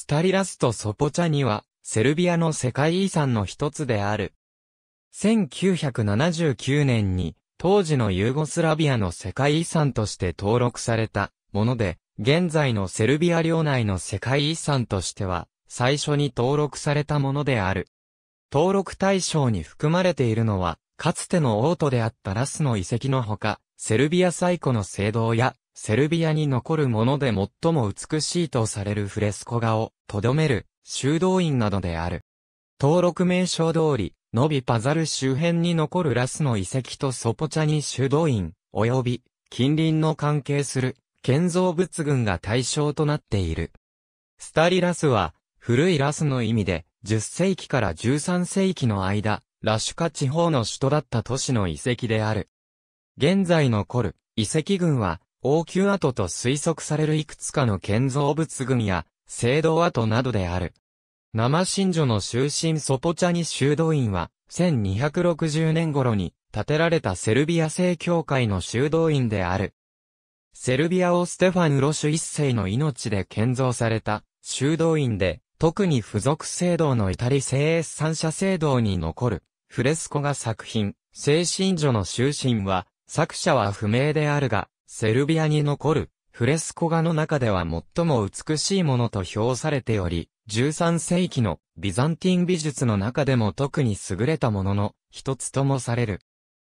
スタリラスト・ソポチャニは、セルビアの世界遺産の一つである。1979年に、当時のユーゴスラビアの世界遺産として登録されたもので、現在のセルビア領内の世界遺産としては、最初に登録されたものである。登録対象に含まれているのは、かつての王都であったラスの遺跡のほか、セルビア最古の聖堂や、セルビアに残るもので最も美しいとされるフレスコ画をとどめる修道院などである。登録名称通り、ノビパザル周辺に残るラスの遺跡とソポチャニ修道院、及び近隣の関係する建造物群が対象となっている。スタリラスは古いラスの意味で10世紀から13世紀の間、ラシュカ地方の首都だった都市の遺跡である。現在残る遺跡群は王宮跡と推測されるいくつかの建造物群や、聖堂跡などである。生神女の終身ソポチャニ修道院は、1260年頃に建てられたセルビア正教会の修道院である。セルビアをステファン・ロシュ一世の命で建造された修道院で、特に付属聖堂の至り聖越三者聖堂に残るフレスコが作品、聖神女の終身は、作者は不明であるが、セルビアに残るフレスコ画の中では最も美しいものと評されており、13世紀のビザンティン美術の中でも特に優れたものの一つともされる。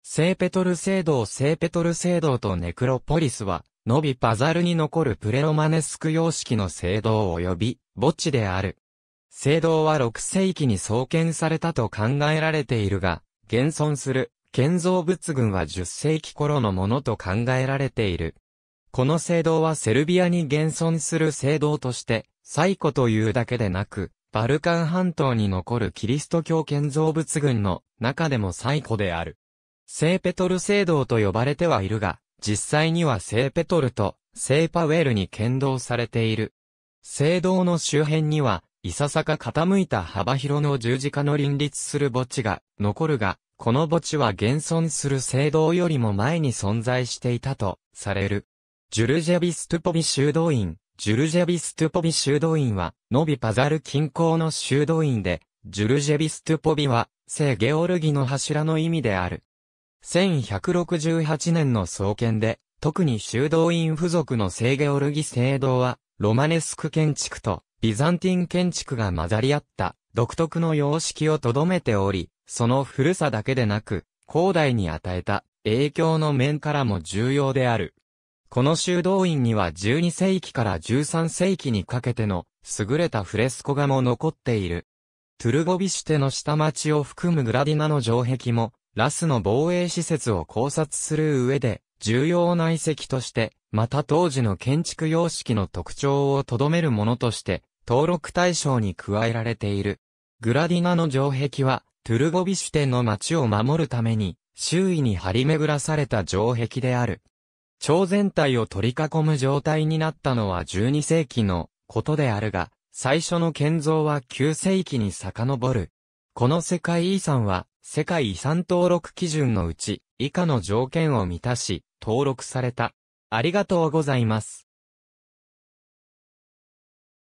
聖ペトル聖堂聖ペトル聖堂とネクロポリスは、ノビパザルに残るプレロマネスク様式の聖堂及び墓地である。聖堂は6世紀に創建されたと考えられているが、現存する建造物群は10世紀頃のものと考えられている。この聖堂はセルビアに現存する聖堂として、最古というだけでなく、バルカン半島に残るキリスト教建造物群の中でも最古である。聖ペトル聖堂と呼ばれてはいるが、実際には聖ペトルと聖パウェルに剣道されている。聖堂の周辺には、いささか傾いた幅広の十字架の林立する墓地が残るが、この墓地は現存する聖堂よりも前に存在していたとされる。ジュルジェビストゥポビ修道院、ジュルジェビストゥポビ修道院は、ノビパザル近郊の修道院で、ジュルジェビストゥポビは、聖ゲオルギの柱の意味である。1168年の創建で、特に修道院付属の聖ゲオルギ聖堂は、ロマネスク建築とビザンティン建築が混ざり合った独特の様式をとどめており、その古さだけでなく、広大に与えた影響の面からも重要である。この修道院には12世紀から13世紀にかけての優れたフレスコ画も残っている。トゥルゴビシュテの下町を含むグラディナの城壁も、ラスの防衛施設を考察する上で、重要な遺跡として、また当時の建築様式の特徴をとどめるものとして、登録対象に加えられている。グラディナの城壁は、トゥルゴビシュテの町を守るために、周囲に張り巡らされた城壁である。町全体を取り囲む状態になったのは12世紀のことであるが、最初の建造は9世紀に遡る。この世界遺産は、世界遺産登録基準のうち、以下の条件を満たし、登録された。ありがとうございます。